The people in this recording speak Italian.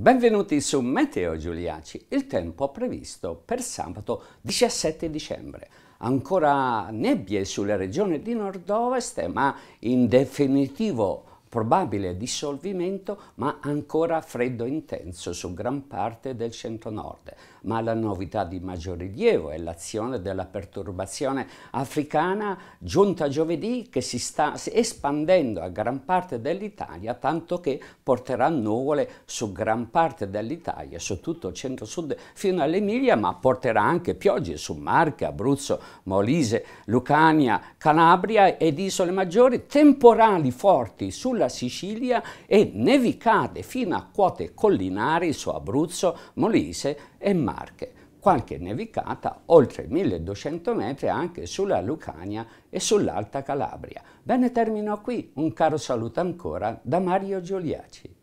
Benvenuti su Meteo Giuliaci, il tempo previsto per sabato 17 dicembre. Ancora nebbie sulle regioni di nord-ovest, ma in definitivo probabile dissolvimento ma ancora freddo intenso su gran parte del centro-nord. Ma la novità di maggior rilievo è l'azione della perturbazione africana giunta giovedì che si sta espandendo a gran parte dell'Italia tanto che porterà nuvole su gran parte dell'Italia, su tutto il centro-sud fino all'Emilia ma porterà anche piogge su Marche, Abruzzo, Molise, Lucania, Calabria ed isole maggiori, temporali forti sulle sulla Sicilia e nevicate fino a quote collinari su Abruzzo, Molise e Marche. Qualche nevicata oltre 1200 metri anche sulla Lucania e sull'Alta Calabria. Bene, termino qui. Un caro saluto ancora da Mario Giuliaci.